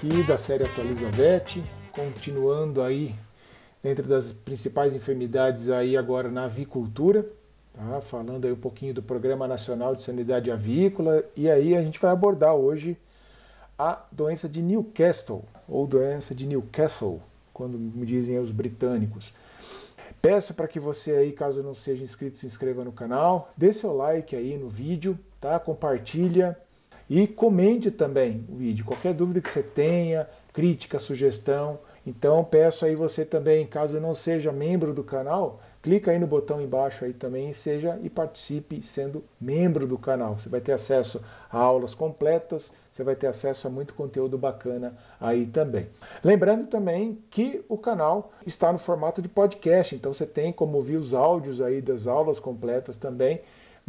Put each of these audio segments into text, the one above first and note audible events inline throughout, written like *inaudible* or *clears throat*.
aqui da série Atualiza VET, continuando aí dentro das principais enfermidades aí agora na avicultura, tá? falando aí um pouquinho do Programa Nacional de Sanidade Avícola, e aí a gente vai abordar hoje a doença de Newcastle, ou doença de Newcastle, quando me dizem os britânicos. Peço para que você aí, caso não seja inscrito, se inscreva no canal, dê seu like aí no vídeo, tá? Compartilha, e comente também o vídeo, qualquer dúvida que você tenha, crítica, sugestão. Então peço aí você também, caso não seja membro do canal, clica aí no botão embaixo aí também e seja e participe sendo membro do canal. Você vai ter acesso a aulas completas, você vai ter acesso a muito conteúdo bacana aí também. Lembrando também que o canal está no formato de podcast, então você tem como ouvir os áudios aí das aulas completas também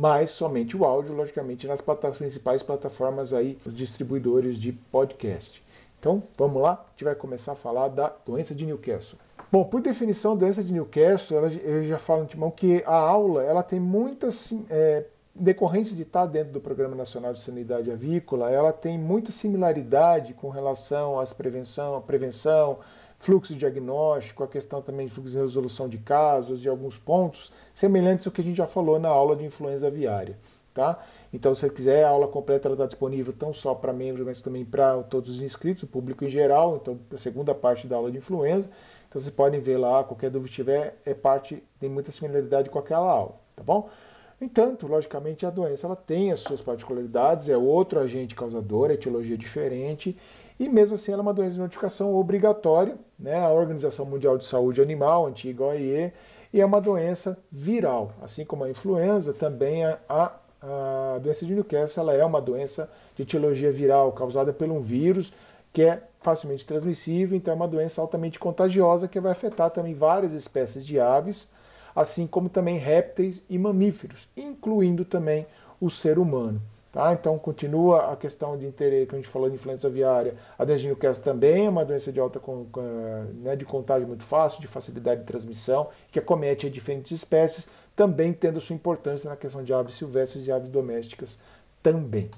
mas somente o áudio, logicamente, nas plataformas, principais plataformas aí, os distribuidores de podcast. Então, vamos lá, a gente vai começar a falar da doença de Newcastle. Bom, por definição, a doença de Newcastle, ela, eu já falo antemão que a aula ela tem muitas é, de estar dentro do Programa Nacional de Sanidade Avícola, ela tem muita similaridade com relação às prevenção, à prevenção, fluxo diagnóstico, a questão também de fluxo de resolução de casos e alguns pontos semelhantes ao que a gente já falou na aula de influenza aviária. Tá? Então, se você quiser, a aula completa está disponível não só para membros, mas também para todos os inscritos, o público em geral. Então, a segunda parte da aula de influenza. Então, vocês podem ver lá, qualquer dúvida que tiver, é parte, tem muita similaridade com aquela aula, tá bom? No entanto, logicamente, a doença ela tem as suas particularidades, é outro agente causador, etiologia é diferente, e mesmo assim ela é uma doença de notificação obrigatória, né? A Organização Mundial de Saúde Animal, antiga OIE, e é uma doença viral, assim como a influenza, também a, a, a doença de Newcastle ela é uma doença de etiologia viral causada por um vírus que é facilmente transmissível, então é uma doença altamente contagiosa que vai afetar também várias espécies de aves, assim como também répteis e mamíferos, incluindo também o ser humano. Tá? Então, continua a questão de interesse que a gente falou de influenza aviária. A Newcastle também é uma doença de alta né, de contágio muito fácil, de facilidade de transmissão, que acomete diferentes espécies, também tendo sua importância na questão de aves silvestres e aves domésticas também.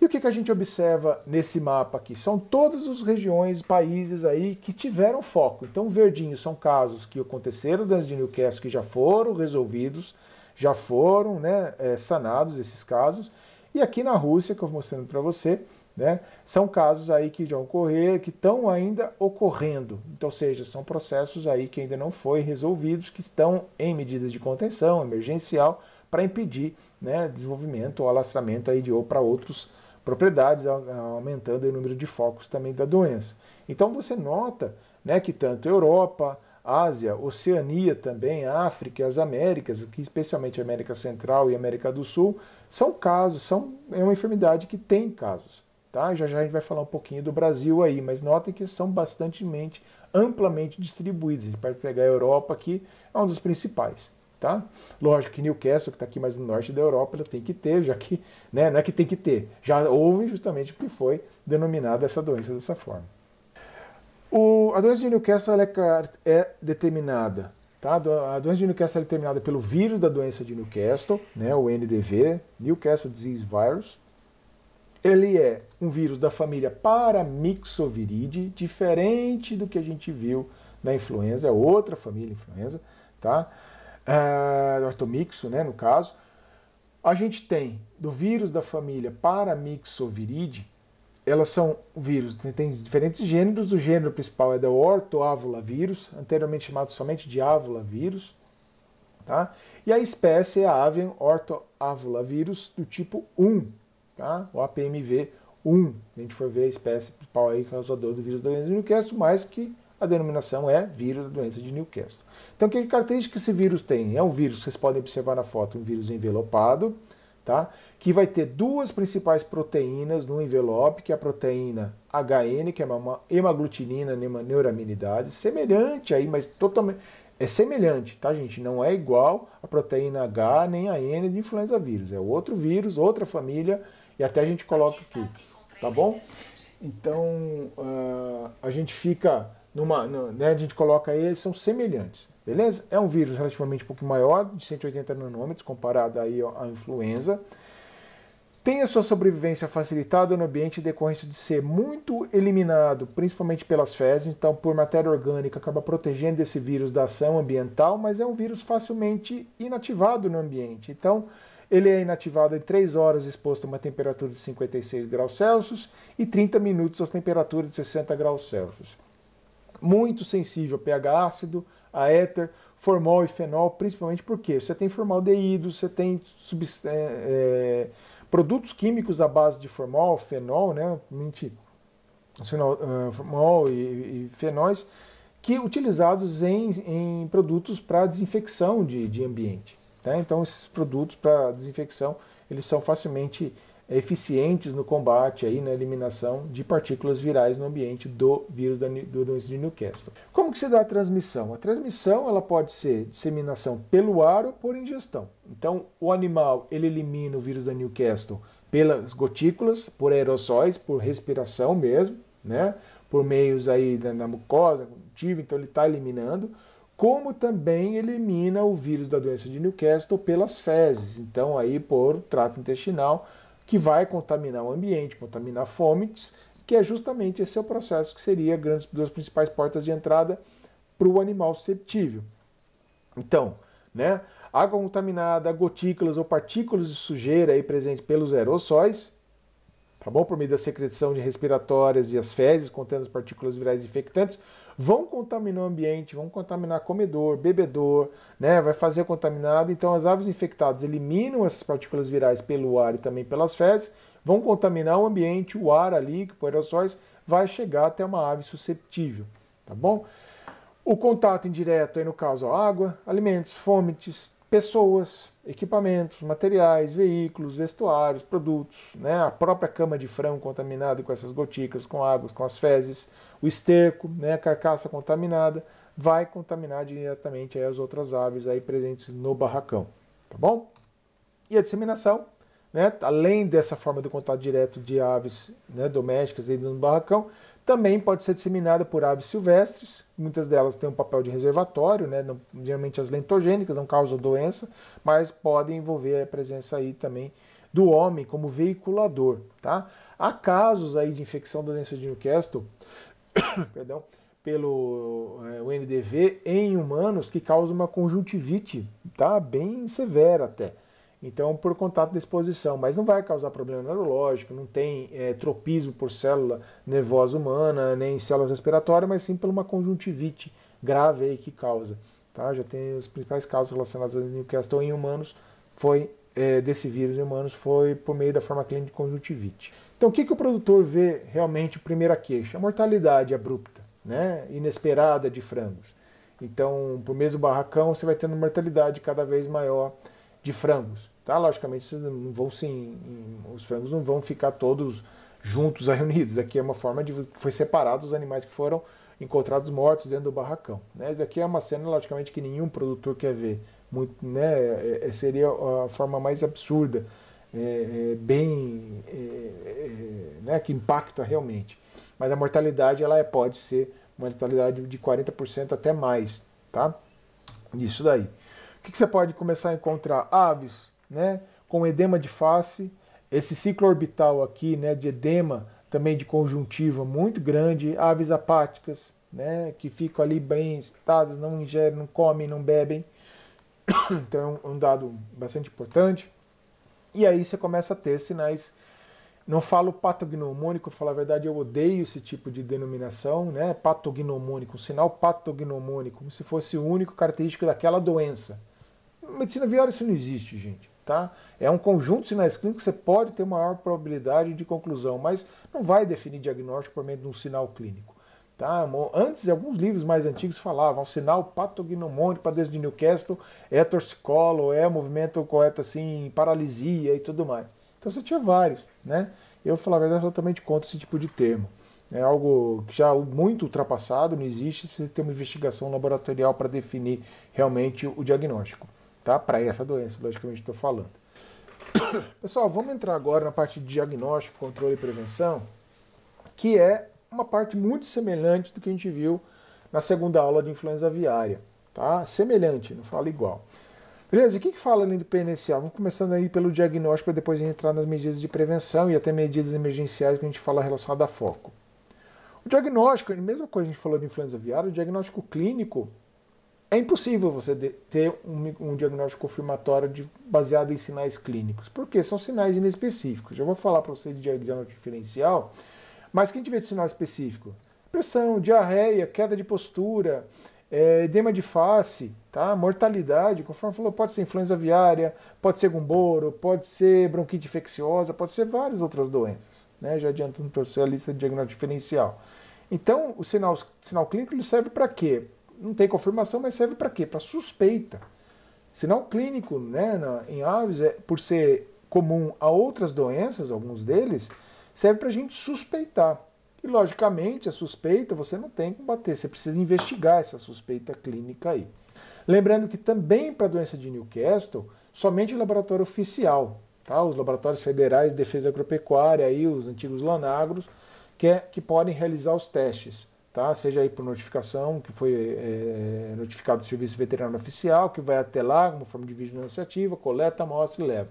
E o que, que a gente observa nesse mapa aqui? São todas as regiões, países aí que tiveram foco. Então, verdinho são casos que aconteceram das de Newcastle que já foram resolvidos, já foram né, eh, sanados esses casos. E aqui na Rússia, que eu vou mostrando para você, né, são casos aí que já ocorreram, que estão ainda ocorrendo. Então, ou seja, são processos aí que ainda não foram resolvidos, que estão em medidas de contenção emergencial para impedir né, desenvolvimento ou alastramento aí de ou para outros propriedades, aumentando o número de focos também da doença. Então você nota né, que tanto Europa, Ásia, Oceania também, África, as Américas, que especialmente América Central e América do Sul, são casos, são, é uma enfermidade que tem casos. Tá? Já já a gente vai falar um pouquinho do Brasil aí, mas notem que são bastante amplamente distribuídos. A gente vai pegar a Europa aqui, é um dos principais. Tá? Lógico que Newcastle, que está aqui mais no norte da Europa, ela tem que ter, já que né, não é que tem que ter, já houve justamente porque foi denominada essa doença dessa forma. O, a doença de Newcastle é, é determinada Tá? A doença de Newcastle é determinada pelo vírus da doença de Newcastle, né, o NDV, Newcastle Disease Virus. Ele é um vírus da família Paramyxoviridae, diferente do que a gente viu na influenza, é outra família influenza, tá? É, do ortomixo, né, no caso. A gente tem do vírus da família Paramyxoviridae elas são vírus, tem diferentes gêneros, o gênero principal é da ortoávula vírus, anteriormente chamado somente de ávula vírus, tá? E a espécie é a avian ortoávula vírus do tipo 1, tá? O APMV 1, a gente for ver a espécie principal aí causador do vírus da doença de Newcastle, mais que a denominação é vírus da doença de Newcastle. Então, que característica esse vírus tem? É um vírus, vocês podem observar na foto, um vírus envelopado, tá? que vai ter duas principais proteínas no envelope, que é a proteína HN, que é uma hemaglutinina, uma neuraminidase, semelhante aí, mas totalmente é semelhante, tá, gente? Não é igual a proteína H nem a N de influenza vírus. É outro vírus, outra família, e até a gente coloca aqui, tá bom? Então, uh, a gente fica numa, no, né, a gente coloca aí, eles são semelhantes. Beleza? É um vírus relativamente um pouco maior, de 180 nanômetros, comparado aí à influenza. Tem a sua sobrevivência facilitada no ambiente decorrência de ser muito eliminado, principalmente pelas fezes, então por matéria orgânica acaba protegendo esse vírus da ação ambiental, mas é um vírus facilmente inativado no ambiente. Então, ele é inativado em 3 horas exposto a uma temperatura de 56 graus Celsius e 30 minutos a temperatura de 60 graus Celsius muito sensível a pH ácido, a éter, formol e fenol, principalmente porque você tem formaldeído, você tem é, é, produtos químicos à base de formol, fenol, né? Mentira. Ah, formol e, e fenóis, que utilizados em, em produtos para desinfecção de, de ambiente. Tá? Então, esses produtos para desinfecção, eles são facilmente eficientes no combate aí na eliminação de partículas virais no ambiente do vírus da, do doença de Newcastle. Como que se dá a transmissão? A transmissão ela pode ser disseminação pelo ar ou por ingestão. Então, o animal ele elimina o vírus da Newcastle pelas gotículas, por aerossóis, por respiração mesmo, né? Por meios aí da, mucosa, contiva, então ele está eliminando como também elimina o vírus da doença de Newcastle pelas fezes, então aí por trato intestinal, que vai contaminar o ambiente, contaminar fomites, que é justamente esse é o processo que seria grandes, duas principais portas de entrada para o animal susceptível. Então, né, água contaminada, gotículas ou partículas de sujeira aí presente pelos aerossóis, tá bom? Por meio da secreção de respiratórias e as fezes contendo as partículas virais infectantes, vão contaminar o ambiente, vão contaminar comedor, bebedor, né? vai fazer contaminado. Então, as aves infectadas eliminam essas partículas virais pelo ar e também pelas fezes, vão contaminar o ambiente, o ar ali, que por aerossóis, vai chegar até uma ave susceptível, tá bom? O contato indireto aí no caso, ó, água, alimentos, fômites, pessoas, equipamentos, materiais, veículos, vestuários, produtos, né? a própria cama de frango contaminada com essas gotículas, com águas, com as fezes, o esterco, né? a carcaça contaminada, vai contaminar diretamente as outras aves aí presentes no barracão, tá bom? E a disseminação, né? além dessa forma do contato direto de aves né, domésticas aí no barracão, também pode ser disseminada por aves silvestres, muitas delas têm um papel de reservatório, né? Não, geralmente as lentogênicas não causam doença, mas podem envolver a presença aí também do homem como veiculador. Tá? Há casos aí de infecção da doença de Newcastle *coughs* perdão, pelo é, o NDV em humanos que causa uma conjuntivite tá? bem severa até. Então, por contato da exposição, mas não vai causar problema neurológico, não tem é, tropismo por célula nervosa humana, nem célula respiratória, mas sim por uma conjuntivite grave aí que causa. Tá? Já tem os principais casos relacionados ao Newcastle em humanos, foi é, desse vírus em humanos, foi por meio da forma clínica de conjuntivite. Então, o que, que o produtor vê realmente, primeira queixa? A mortalidade abrupta, né? inesperada de frangos. Então, por mesmo barracão, você vai tendo mortalidade cada vez maior de frangos. Tá? Logicamente, não vão se, os frangos não vão ficar todos juntos *laughs* reunidos. Aqui é uma forma de foi separado os animais que foram encontrados mortos dentro do barracão. Né? Isso aqui é uma cena, logicamente, que nenhum produtor quer ver. Muito, né? É, é seria a forma mais absurda, é, é, bem, é, é, né? que impacta realmente. Mas a mortalidade ela pode ser uma mortalidade de 40% até mais, tá? Isso daí. O que, que você pode começar a encontrar? Aves, né, com edema de face, esse ciclo orbital aqui, né, de edema também de conjuntiva muito grande, aves apáticas, né, que ficam ali bem excitadas, não ingerem, não comem, não bebem. *coughs* Então é, é um dado bastante importante. E aí você começa a ter sinais. Não falo patognomônico, para falar a verdade, eu odeio esse tipo de denominação, né? Patognomônico, um sinal patognomônico, como se fosse o único característico daquela doença. medicina viária, isso não existe, gente. Tá? É um conjunto de sinais clínicos que você pode ter maior probabilidade de conclusão, mas não vai definir diagnóstico por meio de um sinal clínico. Tá? Antes, alguns livros mais antigos falavam o sinal patognomônico para desde Newcastle é torcicolo, é movimento correto assim, paralisia e tudo mais. Então você tinha vários, né? Eu, falar a verdade, totalmente contra esse tipo de termo. É algo que já muito ultrapassado, não existe, você tem uma investigação laboratorial para definir realmente o diagnóstico tá? Para essa doença, logicamente estou falando. *coughs* Pessoal, vamos entrar agora na parte de diagnóstico, controle e prevenção, que é uma parte muito semelhante do que a gente viu na segunda aula de influenza aviária, tá? Semelhante, não fala igual. Beleza, o que, que fala ali do PNCA? Vamos começando aí pelo diagnóstico, para depois entrar nas medidas de prevenção e até medidas emergenciais que a gente fala relacionada a foco. O diagnóstico, a mesma coisa que a gente falou de influenza aviária, o diagnóstico clínico é impossível você ter um, um diagnóstico confirmatório de, baseado em sinais clínicos, porque são sinais inespecíficos. Já vou falar para você de diagnóstico diferencial, mas quem tiver de sinal específico? Pressão, diarreia, queda de postura, é, edema de face, tá? mortalidade, conforme falou, pode ser influenza aviária, pode ser gumboro, pode ser bronquite infecciosa, pode ser várias outras doenças. Né? Já adiantando para você a lista de diagnóstico diferencial. Então, o sinal, sinal clínico ele serve para quê? não tem confirmação, mas serve para quê? Para suspeita. Sinal clínico né, na, em aves, é, por ser comum a outras doenças, alguns deles, serve para a gente suspeitar. E, logicamente, a suspeita você não tem como bater, você precisa investigar essa suspeita clínica aí. Lembrando que também para a doença de Newcastle, somente o laboratório oficial, tá? os laboratórios federais de defesa agropecuária, aí, os antigos lanagros, que, é, que podem realizar os testes tá? Seja aí por notificação, que foi é, notificado o Serviço Veterinário Oficial, que vai até lá, como forma de vigilância ativa, coleta, amostra e leva.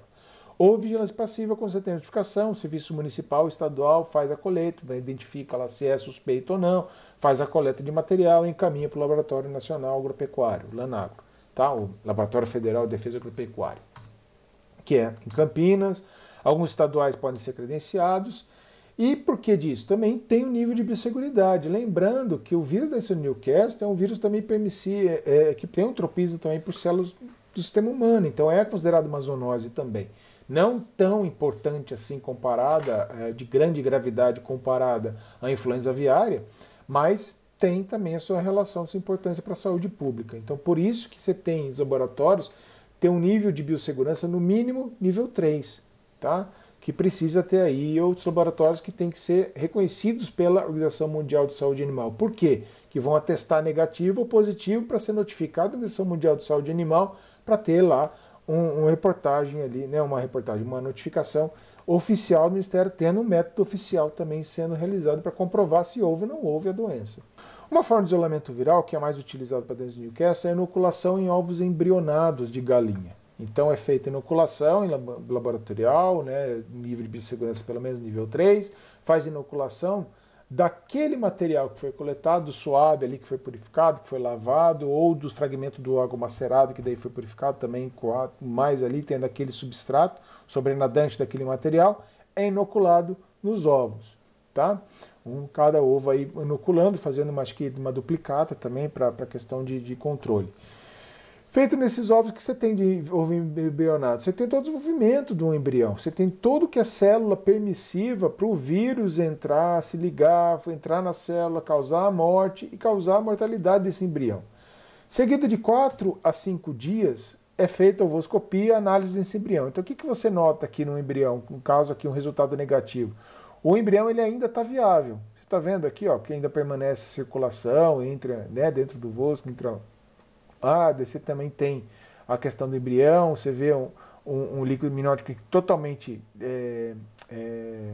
Ou vigilância passiva, quando você tem notificação, o serviço municipal, estadual, faz a coleta, identifica lá se é suspeito ou não, faz a coleta de material e encaminha para o Laboratório Nacional Agropecuário, LANAGRO, tá? o Laboratório Federal de Defesa Agropecuária, que é em Campinas, alguns estaduais podem ser credenciados, e por que disso? Também tem o um nível de biosseguridade. Lembrando que o vírus da insônia Newcastle é um vírus também permissia, é, é, que tem um tropismo também por células do sistema humano, então é considerado uma zoonose também. Não tão importante assim comparada, é, de grande gravidade comparada à influenza aviária, mas tem também a sua relação, sua importância para a saúde pública. Então por isso que você tem os laboratórios tem um nível de biossegurança no mínimo nível 3, tá? que precisa ter aí outros laboratórios que têm que ser reconhecidos pela Organização Mundial de Saúde Animal. Por quê? Que vão atestar negativo ou positivo para ser notificado da Organização Mundial de Saúde Animal para ter lá um, um, reportagem ali, né, uma reportagem, uma notificação oficial do Ministério, tendo um método oficial também sendo realizado para comprovar se houve ou não houve a doença. Uma forma de isolamento viral que é mais utilizada para dentro de Newcastle é a inoculação em ovos embrionados de galinha. Então é feita inoculação em laboratorial, né, nível de biossegurança pelo menos nível 3, faz inoculação daquele material que foi coletado, do suave ali que foi purificado, que foi lavado, ou do fragmento do água macerado que daí foi purificado também, mais ali tendo aquele substrato sobrenadante daquele material, é inoculado nos ovos, tá? Um, cada ovo aí inoculando, fazendo uma, uma duplicata também para a questão de, de controle. Feito nesses ovos que você tem de ovo embrionado? você tem todo o desenvolvimento do embrião, você tem tudo que é célula permissiva para o vírus entrar, se ligar, entrar na célula, causar a morte e causar a mortalidade desse embrião. Seguido de 4 a 5 dias, é feita a ovoscopia, análise desse embrião. Então, o que, que você nota aqui no embrião, no caso aqui um resultado negativo? O embrião ele ainda está viável. Você está vendo aqui, ó, que ainda permanece circulação entre, né, dentro do vosco, intra, ah, DC também tem a questão do embrião, você vê um, um, um líquido minótico totalmente é, é,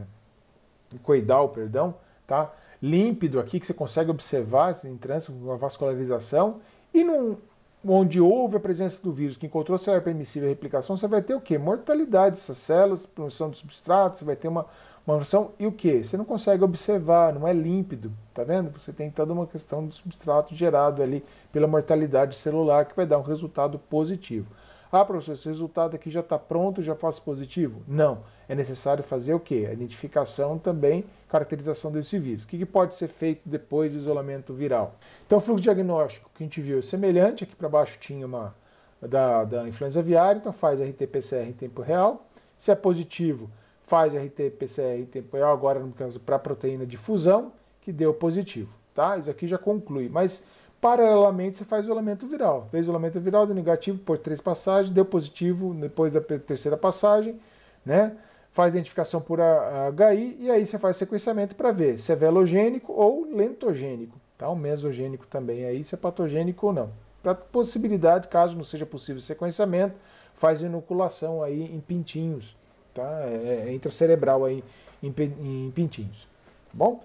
coidal, perdão, tá? límpido aqui, que você consegue observar assim, em trânsito uma vascularização, e num, onde houve a presença do vírus, que encontrou ser permissível a replicação, você vai ter o quê? Mortalidade dessas células, produção de substratos, você vai ter uma uma versão e o que? Você não consegue observar, não é límpido, tá vendo? Você tem toda uma questão de substrato gerado ali pela mortalidade celular que vai dar um resultado positivo. Ah, professor, esse resultado aqui já está pronto, já faço positivo? Não. É necessário fazer o quê? A identificação também, caracterização desse vírus. O que, que pode ser feito depois do isolamento viral? Então, o fluxo diagnóstico que a gente viu é semelhante. Aqui para baixo tinha uma da, da influenza aviária, então faz RT-PCR em tempo real. Se é positivo, faz RT-PCR, rt agora no caso para proteína de fusão, que deu positivo, tá? Isso aqui já conclui, mas paralelamente você faz isolamento viral. Fez isolamento viral, deu negativo por três passagens, deu positivo depois da terceira passagem, né? Faz identificação por HI e aí você faz sequenciamento para ver se é velogênico ou lentogênico, tá? O mesogênico também aí, se é patogênico ou não. Para possibilidade, caso não seja possível sequenciamento, faz inoculação aí em pintinhos, tá? É, é, é intracerebral aí em, em pintinhos, tá bom?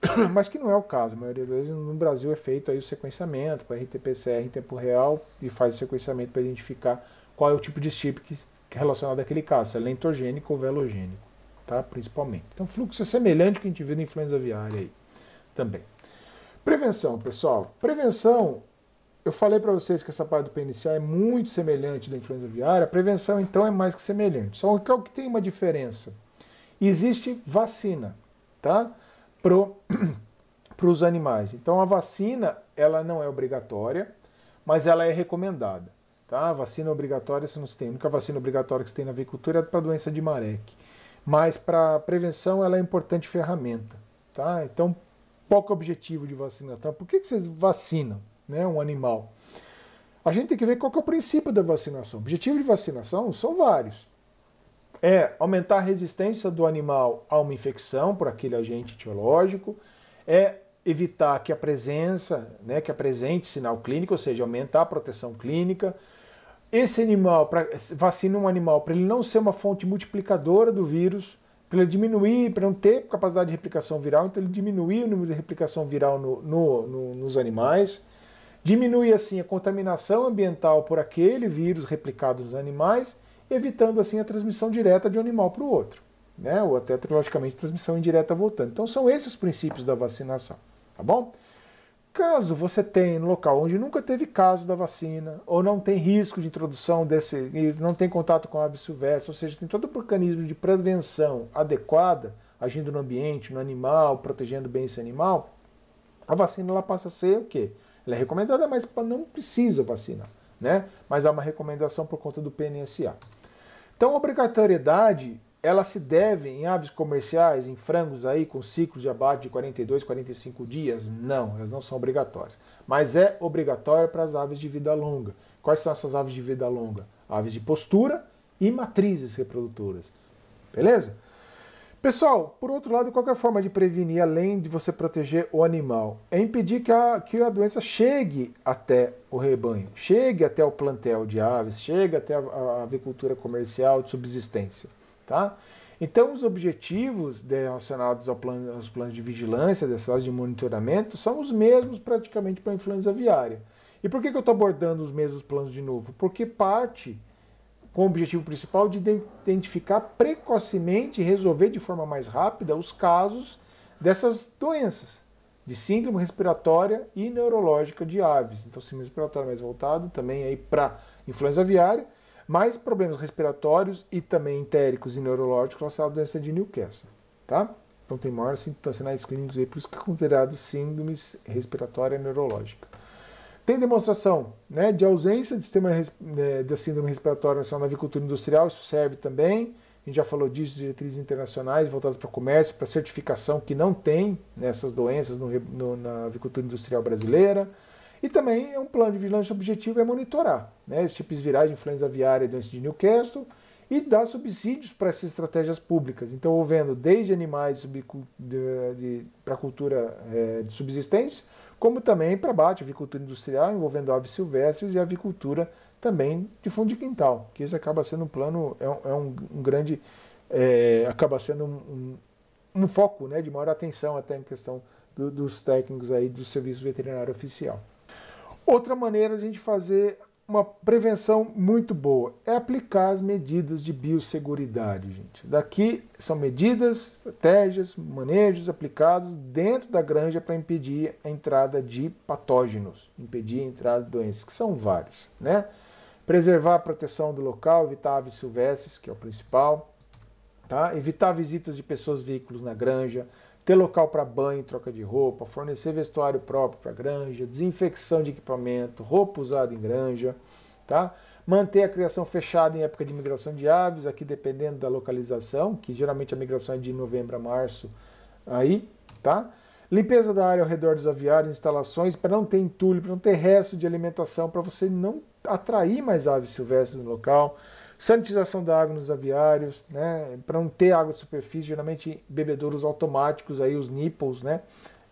*coughs* Mas que não é o caso, a maioria das vezes no Brasil é feito aí o sequenciamento com RT-PCR em tempo real e faz o sequenciamento para identificar qual é o tipo de chip que é relacionado àquele caso, se é lentogênico ou velogênico, tá? Principalmente. Então, fluxo é semelhante ao que a gente vê na influenza aviária aí também. Prevenção, pessoal. Prevenção eu falei para vocês que essa parte do PNCA é muito semelhante da influenza aviária, a prevenção então é mais que semelhante. Só que é o que tem uma diferença. Existe vacina, tá? Pro para *clears throat* os animais. Então a vacina, ela não é obrigatória, mas ela é recomendada, tá? A vacina obrigatória se não tem. A única vacina obrigatória que você tem na avicultura é para doença de Marek. Mas para prevenção ela é importante ferramenta, tá? Então, pouco objetivo de vacinação? Por que, que vocês vacinam? né, um animal. A gente tem que ver qual que é o princípio da vacinação. O objetivo de vacinação são vários. É aumentar a resistência do animal a uma infecção por aquele agente etiológico, é evitar que a presença, né, que apresente sinal clínico, ou seja, aumentar a proteção clínica. Esse animal, pra, vacina um animal para ele não ser uma fonte multiplicadora do vírus, para ele diminuir, para não ter capacidade de replicação viral, então ele diminuir o número de replicação viral no, no, no, nos animais Diminui assim a contaminação ambiental por aquele vírus replicado nos animais, evitando assim a transmissão direta de um animal para o outro, né? ou até logicamente transmissão indireta voltando. Então são esses os princípios da vacinação, tá bom? Caso você tenha no local onde nunca teve caso da vacina, ou não tem risco de introdução desse, não tem contato com ave silvestres, ou seja, tem todo o mecanismo de prevenção adequada, agindo no ambiente, no animal, protegendo bem esse animal, a vacina ela passa a ser o quê? Ela é recomendada, mas não precisa vacina, né? Mas há uma recomendação por conta do PNSA. Então, a obrigatoriedade, ela se deve em aves comerciais, em frangos aí com ciclo de abate de 42, 45 dias? Não, elas não são obrigatórias. Mas é obrigatória para as aves de vida longa. Quais são essas aves de vida longa? Aves de postura e matrizes reprodutoras. Beleza? Pessoal, por outro lado, qualquer forma de prevenir, além de você proteger o animal, é impedir que a, que a doença chegue até o rebanho, chegue até o plantel de aves, chegue até a, a avicultura comercial de subsistência. Tá? Então, os objetivos relacionados ao aos planos de vigilância, dessas de monitoramento, são os mesmos praticamente para a influenza aviária. E por que, que eu estou abordando os mesmos planos de novo? Porque parte com o objetivo principal de identificar precocemente e resolver de forma mais rápida os casos dessas doenças de síndrome respiratória e neurológica de aves. Então, síndrome respiratória mais voltado também aí para influenza aviária, mais problemas respiratórios e também entéricos e neurológicos relacionados à doença de Newcastle, tá? Então tem maiores sinais clínicos aí, por isso que é considerado síndrome respiratória neurológica. Tem demonstração né, de ausência de sistema né, da síndrome respiratória nacional na avicultura industrial, isso serve também. A gente já falou disso, diretrizes internacionais voltadas para o comércio, para certificação que não tem né, essas doenças no, no, na avicultura industrial brasileira. E também é um plano de vigilância objetivo é monitorar né, esses tipos virais de influenza aviária e doença de Newcastle e dar subsídios para essas estratégias públicas. Então, eu vendo desde animais para cultura é, de subsistência, como também para abate, avicultura industrial envolvendo aves silvestres e avicultura também de fundo de quintal, que isso acaba sendo um plano, é um, é um, um grande, é, acaba sendo um, um, foco né, de maior atenção até em questão do, dos técnicos aí do serviço veterinário oficial. Outra maneira de a gente fazer uma prevenção muito boa é aplicar as medidas de biosseguridade, gente. Daqui são medidas, estratégias, manejos aplicados dentro da granja para impedir a entrada de patógenos, impedir a entrada de doenças, que são vários, né? Preservar a proteção do local, evitar aves silvestres, que é o principal, tá? Evitar visitas de pessoas, veículos na granja, ter local para banho, troca de roupa, fornecer vestuário próprio para a granja, desinfecção de equipamento, roupa usada em granja, tá? Manter a criação fechada em época de migração de aves, aqui dependendo da localização, que geralmente a migração é de novembro a março, aí, tá? Limpeza da área ao redor dos aviários, instalações, para não ter entulho, para não ter resto de alimentação, para você não atrair mais aves silvestres no local sanitização da água nos aviários, né, para não ter água de superfície, geralmente bebedouros automáticos, aí os nipples, né,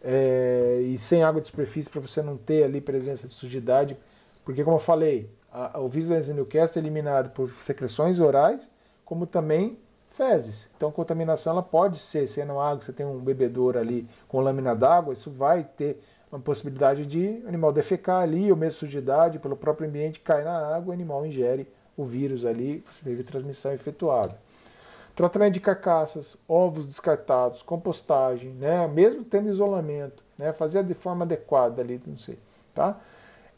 é, e sem água de superfície para você não ter ali presença de sujidade, porque como eu falei, a, a, o vírus da é eliminado por secreções orais, como também fezes. Então contaminação ela pode ser, sendo água, você tem um bebedouro ali com lâmina d'água, isso vai ter uma possibilidade de animal defecar ali, ou mesmo sujidade pelo próprio ambiente, cai na água, o animal ingere o vírus ali, você teve transmissão efetuada. Tratamento de carcaças, ovos descartados, compostagem, né? mesmo tendo isolamento, né? fazer de forma adequada ali, não sei, tá?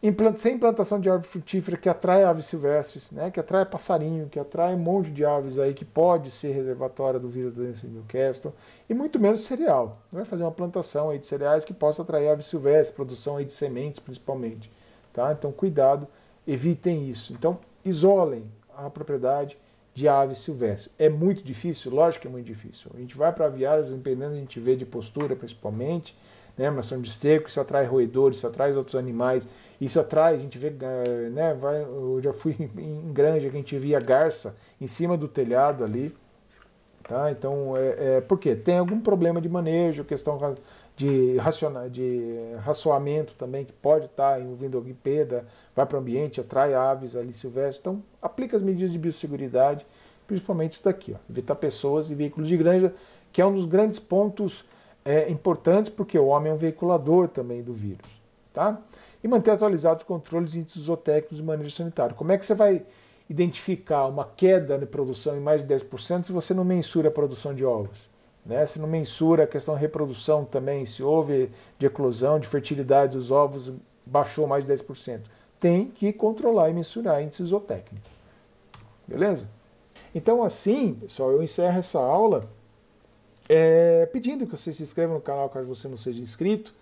Implant, sem implantação de árvore frutífera que atrai aves silvestres, né? que atrai passarinho, que atrai um monte de aves aí que pode ser reservatória do vírus da doença de Newcastle, e muito menos cereal. Não vai fazer uma plantação aí de cereais que possa atrair aves silvestres, produção aí de sementes principalmente. Tá? Então cuidado, evitem isso. Então isolem a propriedade de aves silvestres. É muito difícil? Lógico que é muito difícil. A gente vai para aviários, dependendo, a gente vê de postura principalmente, né, mas são de cerco, isso atrai roedores, isso atrai outros animais, isso atrai, a gente vê, eh, né, vai, eu já fui *laughs* em granja que a gente via garça em cima do telhado ali, tá? Então, é, é porque tem algum problema de manejo, questão de, raciona, de raçoamento também, que pode estar tá envolvendo alguém perda, vai para o ambiente, atrai aves ali silvestres. Então, aplica as medidas de biosseguridade, principalmente isso daqui, ó, evitar pessoas e veículos de granja, que é um dos grandes pontos é, importantes, porque o homem é um veiculador também do vírus. Tá? E manter atualizados os controles índices zootécnicos e manejo sanitário. Como é que você vai identificar uma queda na produção em mais de 10% se você não mensura a produção de ovos? né? se não mensura a questão da reprodução também, se houve de eclosão, de fertilidade dos ovos, baixou mais de 10%. Tem que controlar e mensurar índice isotécnico Beleza? Então, assim, pessoal, eu encerro essa aula é, pedindo que você se inscreva no canal caso você não seja inscrito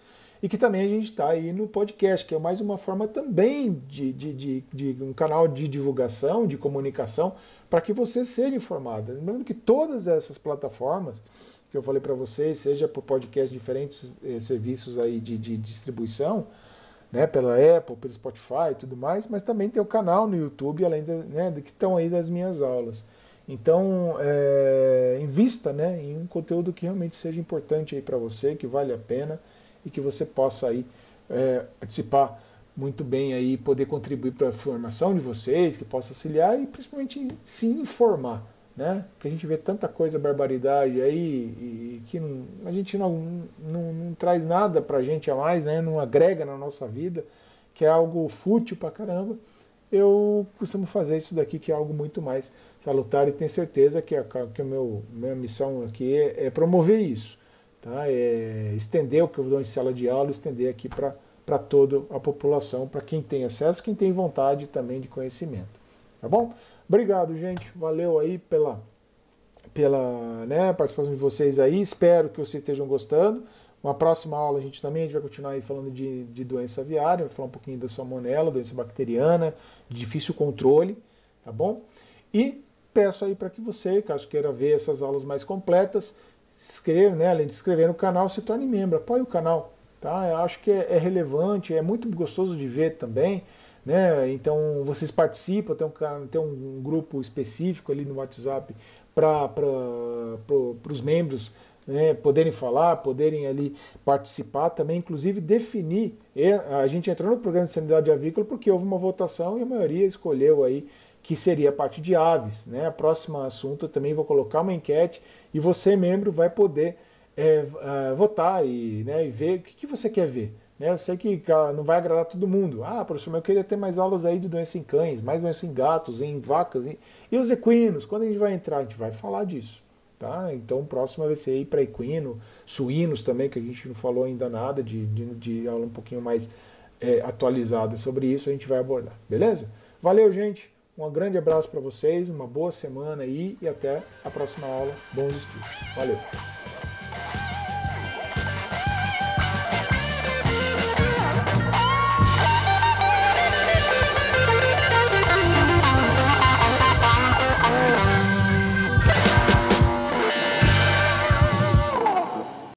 e que também a gente está aí no podcast, que é mais uma forma também de, de, de, de um canal de divulgação, de comunicação, para que você seja informado. Lembrando que todas essas plataformas que eu falei para vocês, seja por podcast, diferentes eh, serviços aí de, de distribuição, né, pela Apple, pelo Spotify e tudo mais, mas também tem o canal no YouTube, além de, né, que estão aí das minhas aulas. Então, é, invista né, em um conteúdo que realmente seja importante aí para você, que vale a pena e que você possa aí é, participar muito bem aí, poder contribuir para a formação de vocês, que possa auxiliar e principalmente se informar, né? Porque a gente vê tanta coisa, barbaridade aí, e que não, a gente não, não, não traz nada para a gente a mais, né? Não agrega na nossa vida, que é algo fútil para caramba. Eu costumo fazer isso daqui, que é algo muito mais salutar e tenho certeza que a, que a meu, minha missão aqui é, é promover isso. Tá? É, estender o que eu dou em sala de aula, estender aqui para toda a população, para quem tem acesso, quem tem vontade também de conhecimento. Tá bom? Obrigado, gente. Valeu aí pela, pela né, participação de vocês aí. Espero que vocês estejam gostando. Uma próxima aula a gente também a gente vai continuar aí falando de, de doença aviária, vai falar um pouquinho da salmonela, doença bacteriana, difícil controle, tá bom? E peço aí para que você, caso queira ver essas aulas mais completas, se né? além de se inscrever no canal, se torne membro, apoie o canal. Tá? Eu acho que é, é relevante, é muito gostoso de ver também. Né? Então vocês participam, tem um, tem um grupo específico ali no WhatsApp para pro, os membros né, poderem falar, poderem ali participar também, inclusive definir. A gente entrou no programa de sanidade avícola porque houve uma votação e a maioria escolheu aí que seria a parte de aves. Né? A próxima assunto eu também vou colocar uma enquete e você, membro, vai poder é, uh, votar e, né, e ver o que, que, você quer ver. Né? Eu sei que ah, não vai agradar todo mundo. Ah, professor, mas eu queria ter mais aulas aí de doença em cães, mais doença em gatos, em vacas. Em... E os equinos? Quando a gente vai entrar, a gente vai falar disso. Tá? Então, o próximo vai ser para equino, suínos também, que a gente não falou ainda nada, de, de, de aula um pouquinho mais é, atualizada sobre isso, a gente vai abordar. Beleza? Valeu, gente! Um grande abraço para vocês, uma boa semana aí e até a próxima aula. Bons estudos. Valeu!